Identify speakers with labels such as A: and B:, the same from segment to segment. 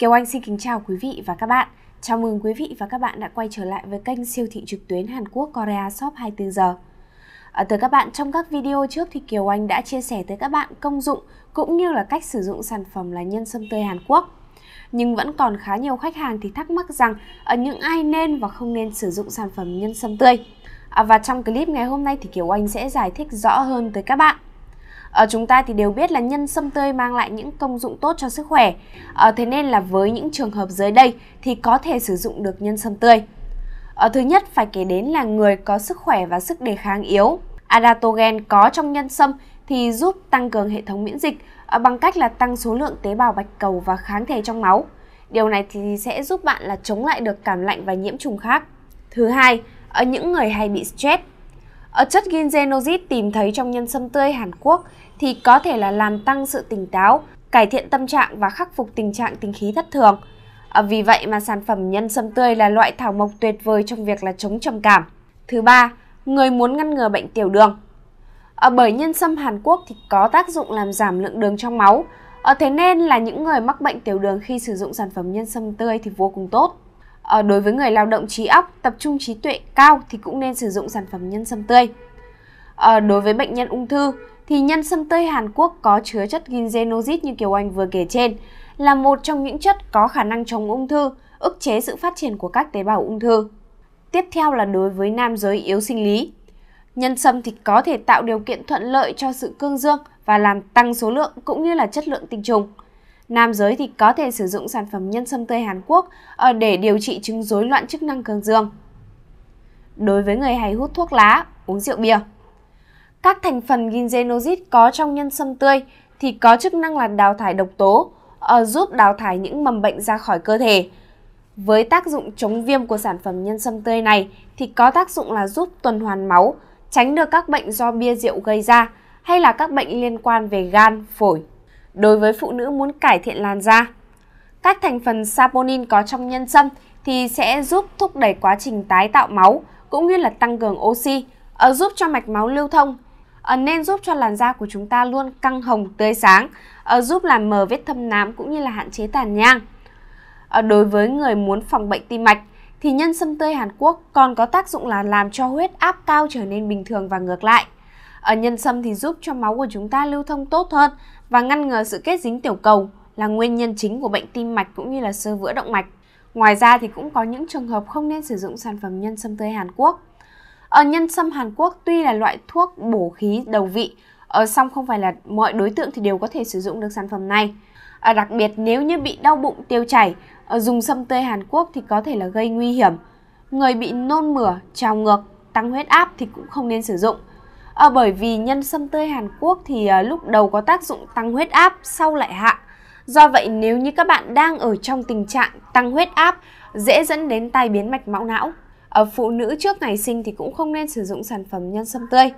A: Kiều Anh xin kính chào quý vị và các bạn. Chào mừng quý vị và các bạn đã quay trở lại với kênh siêu thị trực tuyến Hàn Quốc Korea Shop 24 giờ. À, tới các bạn trong các video trước thì Kiều Anh đã chia sẻ tới các bạn công dụng cũng như là cách sử dụng sản phẩm là nhân sâm tươi Hàn Quốc. Nhưng vẫn còn khá nhiều khách hàng thì thắc mắc rằng ở à, những ai nên và không nên sử dụng sản phẩm nhân sâm tươi. À, và trong clip ngày hôm nay thì Kiều Anh sẽ giải thích rõ hơn tới các bạn. À, chúng ta thì đều biết là nhân sâm tươi mang lại những công dụng tốt cho sức khỏe. À, thế nên là với những trường hợp dưới đây thì có thể sử dụng được nhân sâm tươi. À, thứ nhất phải kể đến là người có sức khỏe và sức đề kháng yếu. Adaptogen có trong nhân sâm thì giúp tăng cường hệ thống miễn dịch à, bằng cách là tăng số lượng tế bào bạch cầu và kháng thể trong máu. Điều này thì sẽ giúp bạn là chống lại được cảm lạnh và nhiễm trùng khác. Thứ hai, ở những người hay bị stress ở chất gingenozit tìm thấy trong nhân sâm tươi Hàn Quốc thì có thể là làm tăng sự tỉnh táo, cải thiện tâm trạng và khắc phục tình trạng tính khí thất thường. À, vì vậy mà sản phẩm nhân sâm tươi là loại thảo mộc tuyệt vời trong việc là chống trầm cảm. Thứ ba, người muốn ngăn ngừa bệnh tiểu đường. À, bởi nhân sâm Hàn Quốc thì có tác dụng làm giảm lượng đường trong máu. À, thế nên là những người mắc bệnh tiểu đường khi sử dụng sản phẩm nhân sâm tươi thì vô cùng tốt. À, đối với người lao động trí óc, tập trung trí tuệ cao thì cũng nên sử dụng sản phẩm nhân sâm tươi. À, đối với bệnh nhân ung thư thì nhân sâm tươi Hàn Quốc có chứa chất ginsenozid như Kiều Anh vừa kể trên là một trong những chất có khả năng chống ung thư, ức chế sự phát triển của các tế bào ung thư. Tiếp theo là đối với nam giới yếu sinh lý. Nhân sâm thì có thể tạo điều kiện thuận lợi cho sự cương dương và làm tăng số lượng cũng như là chất lượng tinh trùng. Nam giới thì có thể sử dụng sản phẩm nhân sâm tươi Hàn Quốc ờ, để điều trị chứng rối loạn chức năng cường dương. Đối với người hay hút thuốc lá, uống rượu bia, các thành phần gingenozid có trong nhân sâm tươi thì có chức năng là đào thải độc tố, ờ, giúp đào thải những mầm bệnh ra khỏi cơ thể. Với tác dụng chống viêm của sản phẩm nhân sâm tươi này thì có tác dụng là giúp tuần hoàn máu, tránh được các bệnh do bia rượu gây ra hay là các bệnh liên quan về gan, phổi đối với phụ nữ muốn cải thiện làn da. Các thành phần saponin có trong nhân sâm thì sẽ giúp thúc đẩy quá trình tái tạo máu cũng như là tăng cường oxy, giúp cho mạch máu lưu thông, nên giúp cho làn da của chúng ta luôn căng hồng tươi sáng, giúp làm mờ vết thâm nám cũng như là hạn chế tàn nhang. đối với người muốn phòng bệnh tim mạch thì nhân sâm tươi Hàn Quốc còn có tác dụng là làm cho huyết áp cao trở nên bình thường và ngược lại. Ở nhân sâm thì giúp cho máu của chúng ta lưu thông tốt hơn và ngăn ngừa sự kết dính tiểu cầu là nguyên nhân chính của bệnh tim mạch cũng như là sơ vữa động mạch. Ngoài ra thì cũng có những trường hợp không nên sử dụng sản phẩm nhân sâm tươi Hàn Quốc. Ở nhân sâm Hàn Quốc tuy là loại thuốc bổ khí đầu vị, ở ờ, song không phải là mọi đối tượng thì đều có thể sử dụng được sản phẩm này. À, đặc biệt nếu như bị đau bụng tiêu chảy, ở ờ, dùng sâm tươi Hàn Quốc thì có thể là gây nguy hiểm. Người bị nôn mửa, trào ngược, tăng huyết áp thì cũng không nên sử dụng à, bởi vì nhân sâm tươi Hàn Quốc thì à, lúc đầu có tác dụng tăng huyết áp sau lại hạ do vậy nếu như các bạn đang ở trong tình trạng tăng huyết áp dễ dẫn đến tai biến mạch máu não ở phụ nữ trước ngày sinh thì cũng không nên sử dụng sản phẩm nhân sâm tươi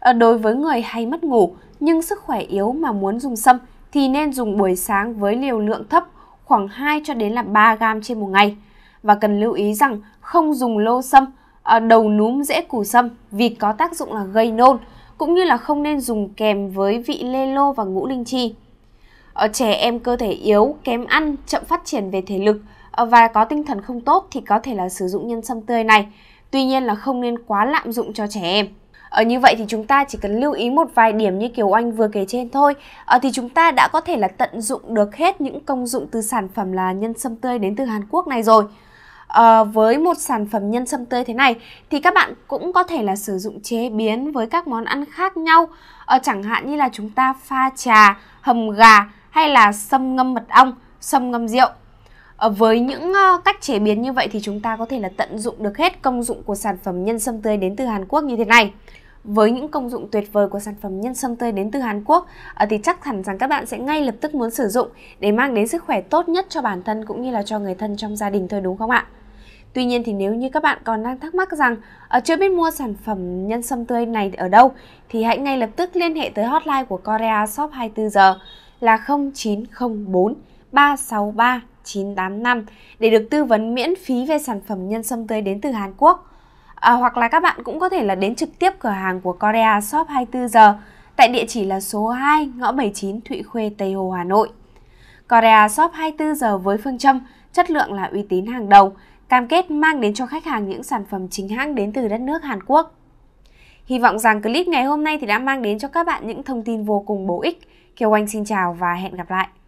A: à, đối với người hay mất ngủ nhưng sức khỏe yếu mà muốn dùng sâm thì nên dùng buổi sáng với liều lượng thấp khoảng 2 cho đến là 3 gram trên một ngày và cần lưu ý rằng không dùng lô sâm Ờ, đầu núm rễ củ sâm vì có tác dụng là gây nôn, cũng như là không nên dùng kèm với vị lê lô và ngũ linh chi. Ở trẻ em cơ thể yếu, kém ăn, chậm phát triển về thể lực ờ, và có tinh thần không tốt thì có thể là sử dụng nhân sâm tươi này. Tuy nhiên là không nên quá lạm dụng cho trẻ em. Ở ờ, như vậy thì chúng ta chỉ cần lưu ý một vài điểm như Kiều Anh vừa kể trên thôi à, thì chúng ta đã có thể là tận dụng được hết những công dụng từ sản phẩm là nhân sâm tươi đến từ Hàn Quốc này rồi à, với một sản phẩm nhân sâm tươi thế này thì các bạn cũng có thể là sử dụng chế biến với các món ăn khác nhau à, chẳng hạn như là chúng ta pha trà hầm gà hay là sâm ngâm mật ong sâm ngâm rượu à, với những uh, cách chế biến như vậy thì chúng ta có thể là tận dụng được hết công dụng của sản phẩm nhân sâm tươi đến từ Hàn Quốc như thế này với những công dụng tuyệt vời của sản phẩm nhân sâm tươi đến từ Hàn Quốc thì chắc hẳn rằng các bạn sẽ ngay lập tức muốn sử dụng để mang đến sức khỏe tốt nhất cho bản thân cũng như là cho người thân trong gia đình thôi đúng không ạ? Tuy nhiên thì nếu như các bạn còn đang thắc mắc rằng ở ờ, chưa biết mua sản phẩm nhân sâm tươi này ở đâu thì hãy ngay lập tức liên hệ tới hotline của Korea Shop 24 giờ là 0904 363 985 để được tư vấn miễn phí về sản phẩm nhân sâm tươi đến từ Hàn Quốc. À, hoặc là các bạn cũng có thể là đến trực tiếp cửa hàng của Korea Shop 24 giờ tại địa chỉ là số 2 ngõ 79 Thụy Khuê, Tây Hồ, Hà Nội. Korea Shop 24 giờ với phương châm chất lượng là uy tín hàng đầu cam kết mang đến cho khách hàng những sản phẩm chính hãng đến từ đất nước Hàn Quốc. Hy vọng rằng clip ngày hôm nay thì đã mang đến cho các bạn những thông tin vô cùng bổ ích. Kiều Anh xin chào và hẹn gặp lại.